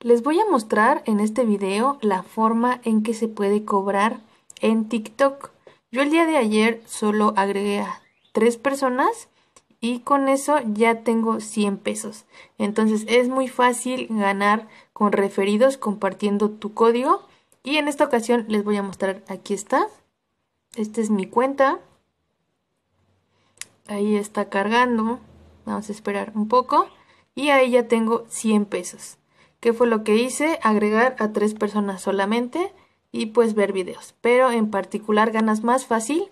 Les voy a mostrar en este video la forma en que se puede cobrar en TikTok. Yo el día de ayer solo agregué a tres personas y con eso ya tengo 100 pesos. Entonces es muy fácil ganar con referidos compartiendo tu código. Y en esta ocasión les voy a mostrar, aquí está. Esta es mi cuenta. Ahí está cargando. Vamos a esperar un poco. Y ahí ya tengo 100 pesos. ¿Qué fue lo que hice? Agregar a tres personas solamente y pues ver videos. Pero en particular ganas más fácil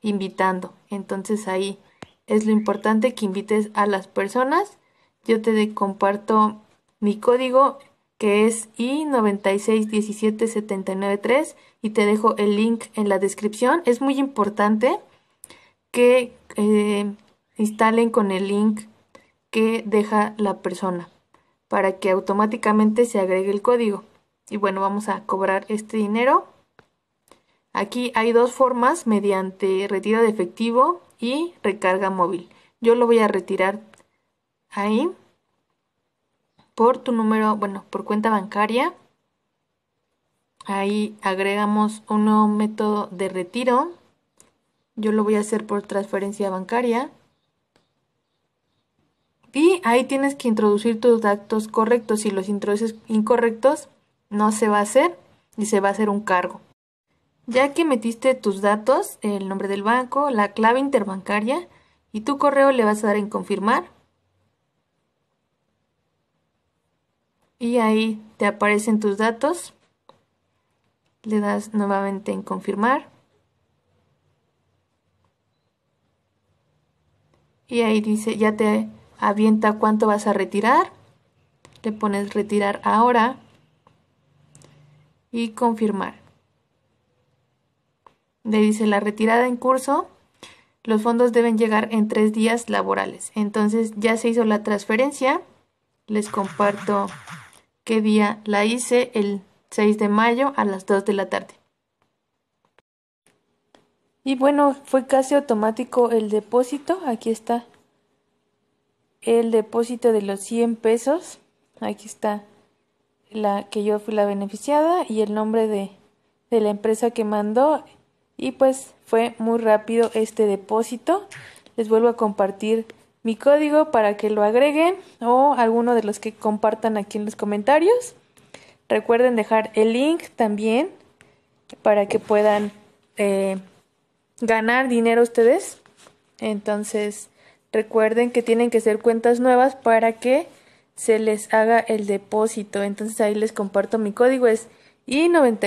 invitando. Entonces ahí es lo importante que invites a las personas. Yo te comparto mi código que es I9617793 y te dejo el link en la descripción. Es muy importante que eh, instalen con el link que deja la persona para que automáticamente se agregue el código. Y bueno, vamos a cobrar este dinero. Aquí hay dos formas, mediante retiro de efectivo y recarga móvil. Yo lo voy a retirar ahí por tu número, bueno, por cuenta bancaria. Ahí agregamos un nuevo método de retiro. Yo lo voy a hacer por transferencia bancaria. Ahí tienes que introducir tus datos correctos. Si los introduces incorrectos, no se va a hacer y se va a hacer un cargo. Ya que metiste tus datos, el nombre del banco, la clave interbancaria y tu correo, le vas a dar en confirmar. Y ahí te aparecen tus datos. Le das nuevamente en confirmar. Y ahí dice, ya te avienta cuánto vas a retirar, le pones retirar ahora y confirmar. Le dice la retirada en curso, los fondos deben llegar en tres días laborales. Entonces ya se hizo la transferencia, les comparto qué día la hice, el 6 de mayo a las 2 de la tarde. Y bueno, fue casi automático el depósito, aquí está el depósito de los 100 pesos. Aquí está la que yo fui la beneficiada y el nombre de, de la empresa que mandó. Y pues fue muy rápido este depósito. Les vuelvo a compartir mi código para que lo agreguen o alguno de los que compartan aquí en los comentarios. Recuerden dejar el link también para que puedan eh, ganar dinero ustedes. Entonces, recuerden que tienen que ser cuentas nuevas para que se les haga el depósito. Entonces ahí les comparto mi código es i nueve